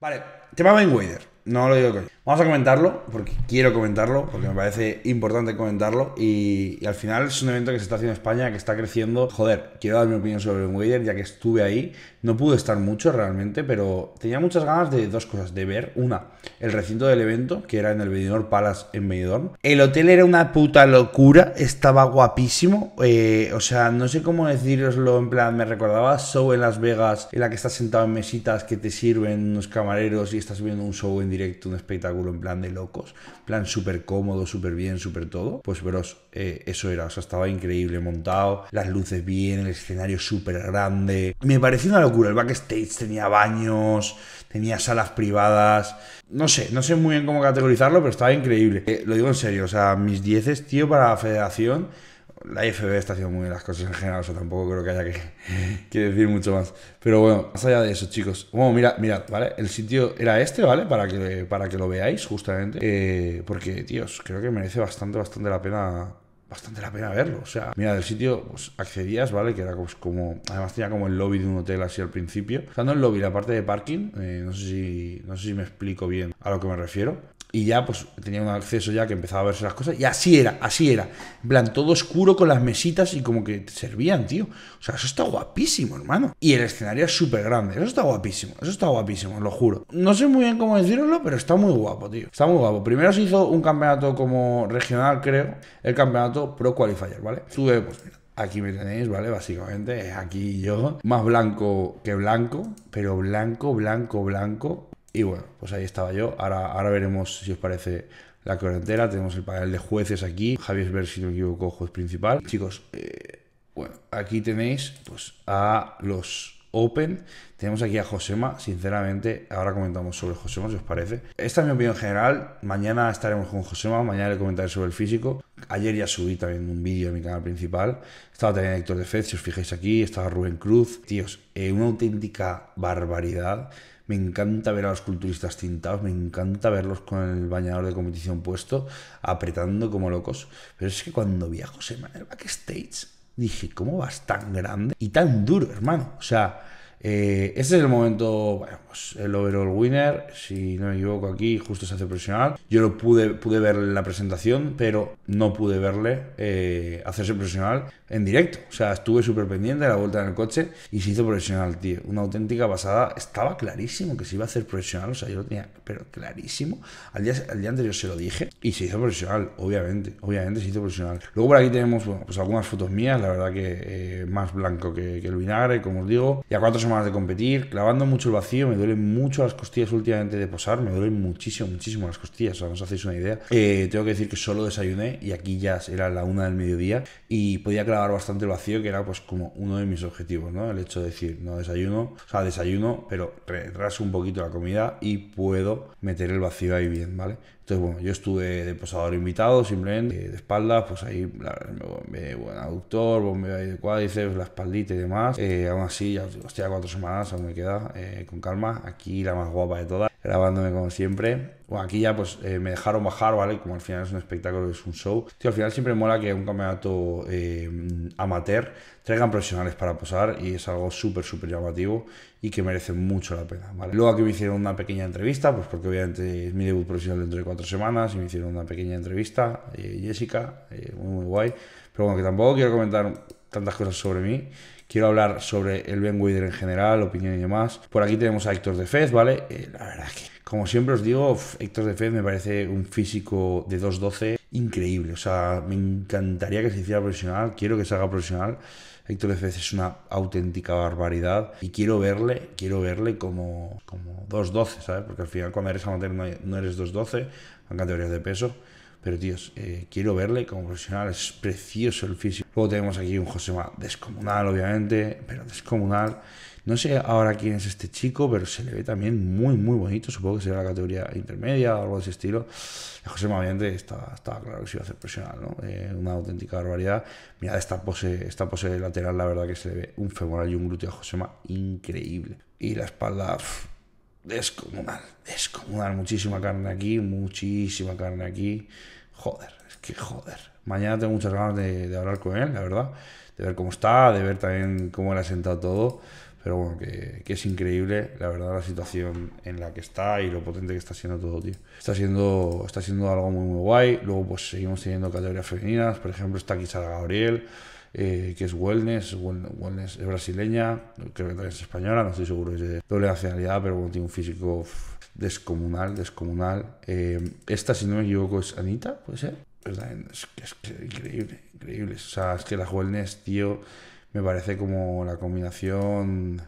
Vale, te tema venir Wader. No lo digo que... Vamos a comentarlo, porque quiero comentarlo, porque me parece importante comentarlo. Y, al final es un evento que se está haciendo en España, que está creciendo. Joder, quiero dar mi opinión sobre el Wader, ya que estuve ahí. No pude estar mucho realmente, pero tenía muchas ganas de dos cosas. De ver, una, el recinto del evento, que era en el Benidorm Palace en Benidorm. El hotel era una puta locura, estaba guapísimo. Eh, o sea, no sé cómo deciroslo, en plan, me recordaba show en Las Vegas, en la que estás sentado en mesitas que te sirven unos camareros y estás viendo un show en directo un espectáculo en plan de locos, plan súper cómodo, súper bien, súper todo, pues veros, eh, eso era, o sea, estaba increíble montado, las luces bien, el escenario súper grande, me pareció una locura, el backstage tenía baños, tenía salas privadas, no sé, no sé muy bien cómo categorizarlo, pero estaba increíble, eh, lo digo en serio, o sea, mis dieces, tío, para la federación, la IFB está haciendo muy bien las cosas en general, o sea, tampoco creo que haya que, decir mucho más. Pero bueno, más allá de eso, chicos. Bueno, mira, mirad, ¿vale? El sitio era este, ¿vale? Para que, para que lo veáis, justamente. Eh, porque, tíos, creo que merece bastante, bastante la pena bastante la pena verlo. O sea, mira, del sitio pues, accedías, ¿vale? Que era pues como. Además tenía como el lobby de un hotel así al principio. Estando en el lobby, la parte de parking, eh, no, sé si, no sé si me explico bien a lo que me refiero y ya pues tenía un acceso ya que empezaba a verse las cosas y así era, así era. En plan, todo oscuro con las mesitas y como que servían, tío. O sea, eso está guapísimo, hermano. Y el escenario es súper grande, eso está guapísimo, eso está guapísimo, lo juro. No sé muy bien cómo deciroslo, pero está muy guapo, tío. Está muy guapo. Primero se hizo un campeonato como regional, creo, el campeonato Pro Qualifier, ¿vale? Sube, pues mira, Aquí me tenéis, ¿vale? Básicamente, aquí yo, más blanco que blanco, pero blanco, blanco, blanco, y bueno, pues ahí estaba yo. Ahora, ahora veremos si os parece la correntera. Tenemos el panel de jueces aquí. Javier Ver, si no me equivoco, juez principal. Chicos, eh, bueno, aquí tenéis pues, a los Open. Tenemos aquí a Josema, sinceramente, ahora comentamos sobre Josema, si os parece. Esta es mi opinión general, mañana estaremos con Josema, mañana le comentaré sobre el físico. Ayer ya subí también un vídeo en mi canal principal, estaba también Héctor de Fed, si os fijáis aquí, estaba Rubén Cruz. Tíos, eh, una auténtica barbaridad me encanta ver a los culturistas tintados, me encanta verlos con el bañador de competición puesto, apretando como locos. Pero es que cuando vi a José Manuel backstage, dije, ¿cómo vas tan grande y tan duro, hermano? O sea, eh, este es el momento, pues, el overall winner, si no me equivoco aquí, justo se hace profesional. Yo lo pude, pude ver en la presentación, pero no pude verle eh, hacerse profesional en directo. O sea, estuve súper pendiente de la vuelta en el coche y se hizo profesional, tío. Una auténtica pasada. Estaba clarísimo que se iba a hacer profesional, o sea, yo lo tenía, pero clarísimo. Al día, al día anterior se lo dije y se hizo profesional, obviamente, obviamente se hizo profesional. Luego por aquí tenemos, bueno, pues algunas fotos mías, la verdad que eh, más blanco que, que, el vinagre, como os digo. Y a cuatro semanas más de competir, clavando mucho el vacío, me duele mucho las costillas últimamente de posar, me duelen muchísimo, muchísimo las costillas, o sea, os hacéis una idea. Eh, tengo que decir que solo desayuné y aquí ya era la una del mediodía y podía clavar bastante el vacío, que era pues como uno de mis objetivos, ¿no? El hecho de decir, no desayuno, o sea, desayuno, pero retraso un poquito la comida y puedo meter el vacío ahí bien, ¿vale? Entonces, bueno, yo estuve de posador invitado, simplemente, de espaldas, pues ahí la, me, me aductor, bombeo ahí de cuádriceps, la espaldita y demás. Eh, aún así, ya hostia, cuatro semanas, aún me queda, eh, con calma. Aquí la más guapa de todas grabándome como siempre. Bueno, aquí ya pues eh, me dejaron bajar, ¿vale? Como al final es un espectáculo, es un show. Tío, al final siempre mola que un campeonato eh, amateur traigan profesionales para posar y es algo súper, súper llamativo y que merece mucho la pena, Luego aquí me hicieron una pequeña entrevista, pues porque obviamente es mi debut profesional dentro de cuatro semanas y me hicieron una pequeña entrevista, eh, Jessica, muy, muy guay. Pero bueno, que tampoco quiero comentar tantas cosas sobre mí. Quiero hablar sobre el Ben en general, opinión y demás. Por aquí tenemos a Héctor de Fez, ¿vale? Eh, la verdad que, como siempre os digo, Héctor de Fez me parece un físico de 2.12 increíble. O sea, me encantaría que se hiciera profesional, quiero que se haga profesional. Héctor de Fez es una auténtica barbaridad y quiero verle, quiero verle como, como 2.12, ¿sabes? Porque al final cuando eres amateur no eres 2.12, en categorías de peso. Pero, tíos, eh, quiero verle como profesional, es precioso el físico. Luego tenemos aquí un Josema descomunal, obviamente, pero descomunal. No sé ahora quién es este chico, pero se le ve también muy, muy bonito. Supongo que será la categoría intermedia o algo de ese estilo. Josema, obviamente, estaba, claro que se iba a hacer profesional, ¿no? Eh, una auténtica barbaridad. Mirad esta pose, esta pose lateral, la verdad que se le ve un femoral y un glúteo a Josema increíble. Y la espalda, Descomunal, descomunal. Muchísima carne aquí, muchísima carne aquí. Joder, es que joder. Mañana tengo muchas ganas de, hablar con él, la verdad. De ver cómo está, de ver también cómo le ha sentado todo. Pero bueno, que, es increíble, la verdad, la situación en la que está y lo potente que está siendo todo, tío. Está siendo, está siendo algo muy, muy guay. Luego, pues seguimos teniendo categorías femeninas. Por ejemplo, está aquí Sara Gabriel. Eh, que es Wellness, Wellness es brasileña, creo que es española, no estoy seguro, es de doble nacionalidad, pero tiene un físico descomunal, descomunal. Eh, esta, si no me equivoco, es Anita, puede ser. Es, increíble, increíble. O sea, es que la Wellness, tío, me parece como la combinación...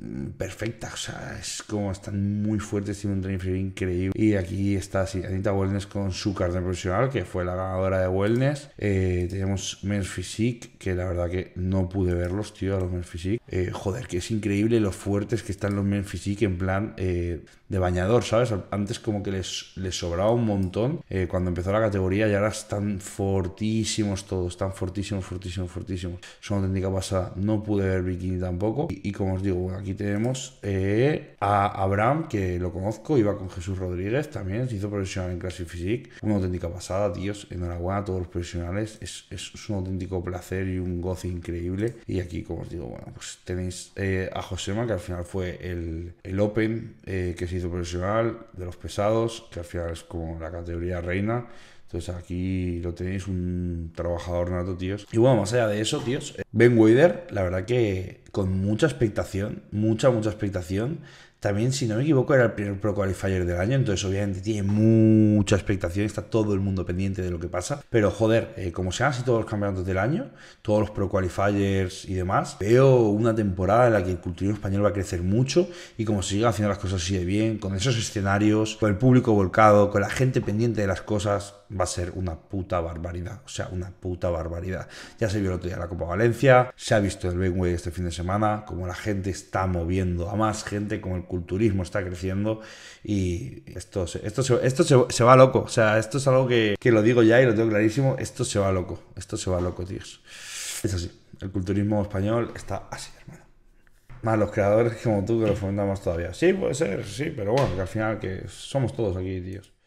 Mm, perfecta, o sea, es como están muy fuertes, tiene un training increíble. Y aquí está sí, Anita Wellness con su cartel profesional, que fue la ganadora de Wellness. Eh, tenemos Men Physique, que la verdad que no pude verlos, tío, a los Men Physique. Eh, joder, que es increíble lo fuertes que están los Men Physique, en plan, eh, de bañador, ¿sabes? Antes como que les, les sobraba un montón eh, cuando empezó la categoría y ahora están fortísimos todos, están fortísimos, fortísimos, fortísimos. son auténtica pasada. No pude ver Bikini tampoco. Y, como os digo, aquí tenemos eh, a Abraham, que lo conozco, iba con Jesús Rodríguez también, se hizo profesional en Classic Physique. Una auténtica pasada, tíos. Enhorabuena a todos los profesionales. Es, un auténtico placer y un goce increíble. Y aquí, como os digo, bueno, pues tenéis eh, a Josema, que al final fue el, el Open que se profesional, de los pesados, que al final es como la categoría reina, entonces aquí lo tenéis, un trabajador nato, tíos. Y bueno, más allá de eso, tíos, eh, Ben Wader, la verdad que con mucha expectación, mucha, mucha expectación. También, si no me equivoco, era el primer Pro Qualifier del año, entonces obviamente tiene mucha expectación, está todo el mundo pendiente de lo que pasa. Pero joder, eh, como sean así todos los campeonatos del año, todos los Pro Qualifiers y demás, veo una temporada en la que el culturismo español va a crecer mucho y como se sigan haciendo las cosas así de bien, con esos escenarios, con el público volcado, con la gente pendiente de las cosas, va a ser una puta barbaridad. O sea, una puta barbaridad. Ya se vio el otro día la Copa Valencia, se ha visto el Benway este fin de semana, como la gente está moviendo a más gente, como el culturismo está creciendo y esto, esto, se, esto se, va loco. O sea, esto es algo que, lo digo ya y lo tengo clarísimo. Esto se va loco. Esto se va loco, tíos. Es así. El culturismo español está así, hermano más los creadores como tú que lo fomentamos todavía. Sí, puede ser, sí, pero bueno, que al final que somos todos aquí, tíos.